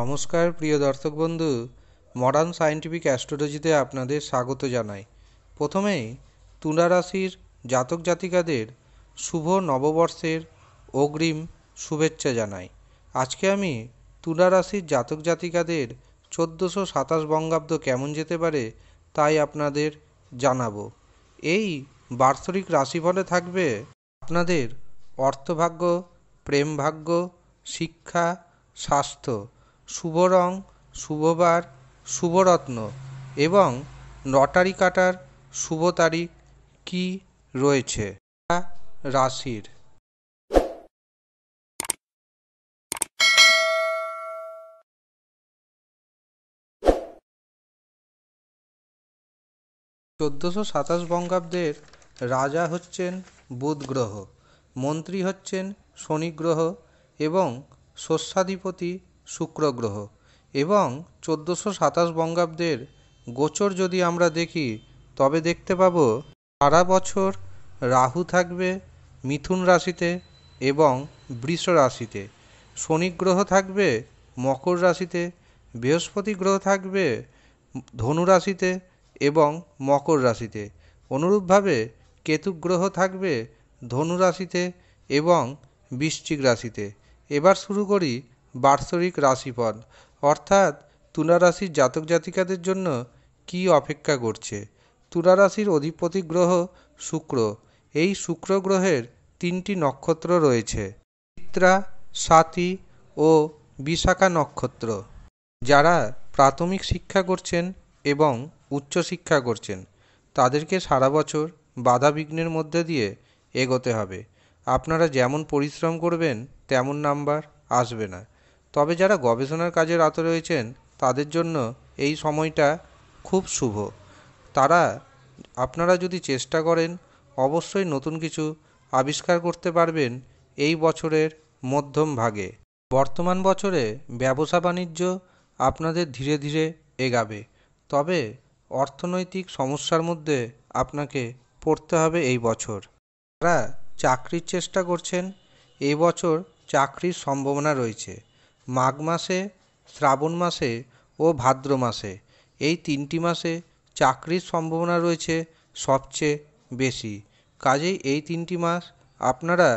নমস্কার প্রিয় দর্শক বন্ধু মডার্ন সায়েন্টিফিক অ্যাস্ট্রোলজিতে আপনাদের স্বাগত জানাই প্রথমেই তুলা রাশির জাতক জাতিকাদের শুভ নববর্ষের অগ্রিম শুভেচ্ছা জানাই আজকে আমি তুলা রাশির জাতক জাতিকাদের চোদ্দোশো সাতাশ বঙ্গাব্দ কেমন যেতে পারে তাই আপনাদের জানাবো এই বার্ষরিক রাশিফলে থাকবে আপনাদের অর্থভাগ্য প্রেমভাগ্য শিক্ষা স্বাস্থ্য শুভ রং শুভবার শুভরত্ন এবং লটারি কাটার শুভ তারিখ কী রয়েছে রাশির চোদ্দোশো সাতাশ বঙ্গাব্দের রাজা হচ্ছেন বুধ গ্রহ মন্ত্রী হচ্ছেন শনি গ্রহ এবং শস্যাধিপতি শুক্র গ্রহ এবং চোদ্দোশো সাতাশ বঙ্গাব্দের গোচর যদি আমরা দেখি তবে দেখতে পাব সারা বছর রাহু থাকবে মিথুন রাশিতে এবং বৃষ রাশিতে শনি গ্রহ থাকবে মকর রাশিতে বৃহস্পতি গ্রহ থাকবে ধনু রাশিতে এবং মকর রাশিতে অনুরূপভাবে কেতু গ্রহ থাকবে ধনু রাশিতে এবং বৃশ্চিক রাশিতে এবার শুরু করি বার্ষরিক রাশিফল অর্থাৎ তুলারাশির জাতক জাতিকাদের জন্য কি অপেক্ষা করছে তুলারাশির অধিপতি গ্রহ শুক্র এই শুক্র গ্রহের তিনটি নক্ষত্র রয়েছে চিত্রা স্বাতি ও বিশাখা নক্ষত্র যারা প্রাথমিক শিক্ষা করছেন এবং উচ্চশিক্ষা করছেন তাদেরকে সারা বছর বাধা বিঘ্নের মধ্যে দিয়ে এগোতে হবে আপনারা যেমন পরিশ্রম করবেন তেমন নাম্বার আসবে না তবে যারা গবেষণার কাজের আত রয়েছেন তাদের জন্য এই সময়টা খুব শুভ তারা আপনারা যদি চেষ্টা করেন অবশ্যই নতুন কিছু আবিষ্কার করতে পারবেন এই বছরের মধ্যম ভাগে বর্তমান বছরে ব্যবসা বাণিজ্য আপনাদের ধীরে ধীরে এগাবে তবে অর্থনৈতিক সমস্যার মধ্যে আপনাকে পড়তে হবে এই বছর তারা চাকরির চেষ্টা করছেন এই বছর চাকরির সম্ভাবনা রয়েছে মাঘ মাসে শ্রাবণ মাসে ও ভাদ্র মাসে এই তিনটি মাসে চাকরির সম্ভাবনা রয়েছে সবচেয়ে বেশি কাজেই এই তিনটি মাস আপনারা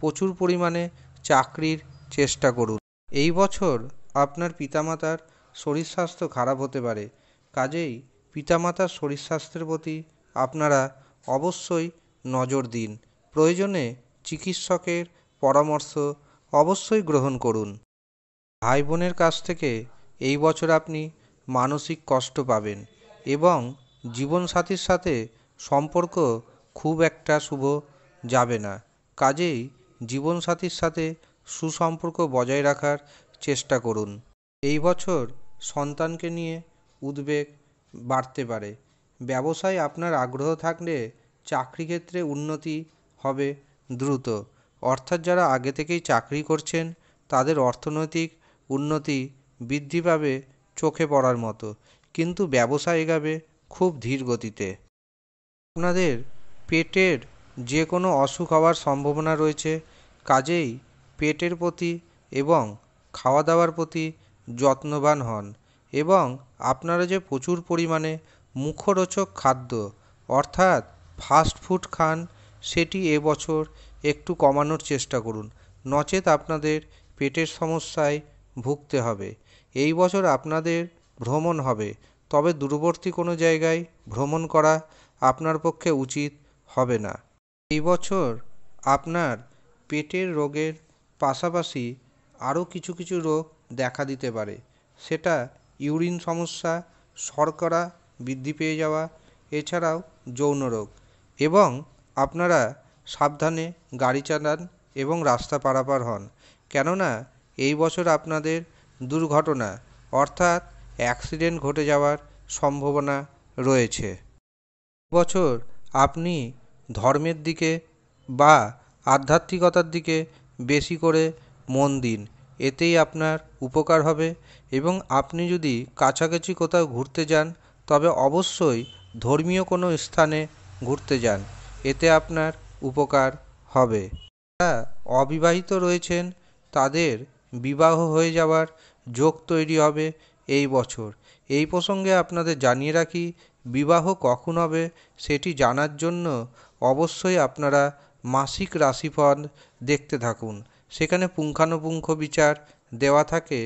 প্রচুর পরিমাণে চাকরির চেষ্টা করুন এই বছর আপনার পিতামাতার শরীর স্বাস্থ্য খারাপ হতে পারে কাজেই পিতামাতার শরীর স্বাস্থ্যের প্রতি আপনারা অবশ্যই নজর দিন প্রয়োজনে চিকিৎসকের পরামর্শ অবশ্যই গ্রহণ করুন ভাই বোনের কাছ থেকে এই বছর আপনি মানসিক কষ্ট পাবেন এবং জীবনসাথীর সাথে সম্পর্ক খুব একটা শুভ যাবে না কাজেই জীবনসাথীর সাথে সুসম্পর্ক বজায় রাখার চেষ্টা করুন এই বছর সন্তানকে নিয়ে উদ্বেগ বাড়তে পারে ব্যবসায় আপনার আগ্রহ থাকলে চাকরি ক্ষেত্রে উন্নতি হবে দ্রুত অর্থাৎ যারা আগে থেকেই চাকরি করছেন তাদের অর্থনৈতিক উন্নতি বৃদ্ধি পাবে চোখে পড়ার মতো কিন্তু ব্যবসা এগাবে খুব ধীর গতিতে আপনাদের পেটের যে কোনো অসুখ হওয়ার সম্ভাবনা রয়েছে কাজেই পেটের প্রতি এবং খাওয়া দাওয়ার প্রতি যত্নবান হন এবং আপনারা যে প্রচুর পরিমাণে মুখরোচক খাদ্য অর্থাৎ ফাস্ট ফুড খান সেটি এবছর একটু কমানোর চেষ্টা করুন নচেত আপনাদের পেটের সমস্যায় ভুগতে হবে এই বছর আপনাদের ভ্রমণ হবে তবে দূরবর্তী কোনো জায়গায় ভ্রমণ করা আপনার পক্ষে উচিত হবে না এই বছর আপনার পেটের রোগের পাশাপাশি আরও কিছু কিছু রোগ দেখা দিতে পারে সেটা ইউরিন সমস্যা শর্করা বৃদ্ধি পেয়ে যাওয়া এছাড়াও যৌন রোগ এবং আপনারা সাবধানে গাড়ি চালান এবং রাস্তা পারাপার হন কেননা এই বছর আপনাদের দুর্ঘটনা অর্থাৎ অ্যাক্সিডেন্ট ঘটে যাওয়ার সম্ভাবনা রয়েছে বছর আপনি ধর্মের দিকে বা আধ্যাত্মিকতার দিকে বেশি করে মন দিন এতেই আপনার উপকার হবে এবং আপনি যদি কাছাকাছি কোথাও ঘুরতে যান তবে অবশ্যই ধর্মীয় কোনো স্থানে ঘুরতে যান এতে আপনার উপকার হবে অবিবাহিত রয়েছেন তাদের বিবাহ হয়ে যাওয়ার যোগ তৈরি হবে এই বছর এই প্রসঙ্গে আপনাদের জানিয়ে রাখি বিবাহ কখন হবে সেটি জানার জন্য অবশ্যই আপনারা মাসিক রাশিফল দেখতে থাকুন সেখানে পুঙ্খানুপুঙ্খ বিচার দেওয়া থাকে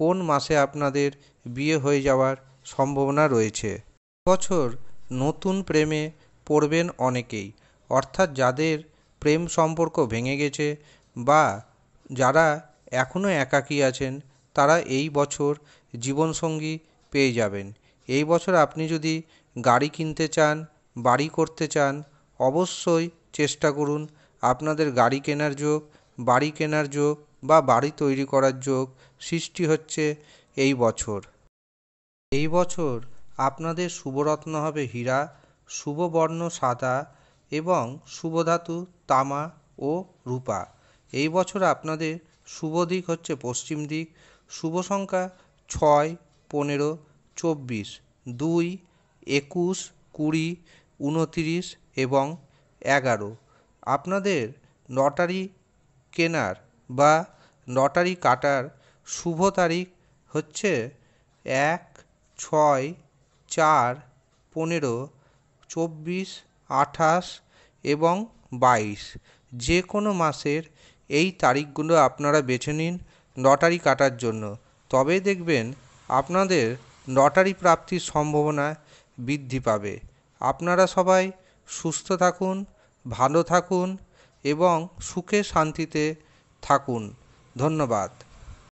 কোন মাসে আপনাদের বিয়ে হয়ে যাওয়ার সম্ভাবনা রয়েছে বছর নতুন প্রেমে পড়বেন অনেকেই অর্থাৎ যাদের প্রেম সম্পর্ক ভেঙে গেছে বা যারা এখনও একাকী আছেন তারা এই বছর জীবনসঙ্গী পেয়ে যাবেন এই বছর আপনি যদি গাড়ি কিনতে চান বাড়ি করতে চান অবশ্যই চেষ্টা করুন আপনাদের গাড়ি কেনার যোগ বাড়ি কেনার যোগ বা বাড়ি তৈরি করার যোগ সৃষ্টি হচ্ছে এই বছর এই বছর আপনাদের শুভরত্ন হবে হীরা শুভবর্ণ সাদা এবং শুভধাতু তামা ও রূপা এই বছর আপনাদের শুভ দিক হচ্ছে পশ্চিম দিক শুভ সংখ্যা ছয় পনেরো চব্বিশ দুই একুশ কুড়ি উনতিরিশ এবং এগারো আপনাদের নটারি কেনার বা নটারি কাটার শুভ তারিখ হচ্ছে এক ছয় চার পনেরো চব্বিশ আঠাশ এবং বাইশ যে কোনো মাসের এই তারিখগুলো আপনারা বেছে নিন লটারি কাটার জন্য তবেই দেখবেন আপনাদের লটারি প্রাপ্তির সম্ভাবনা বৃদ্ধি পাবে আপনারা সবাই সুস্থ থাকুন ভালো থাকুন এবং সুখে শান্তিতে থাকুন ধন্যবাদ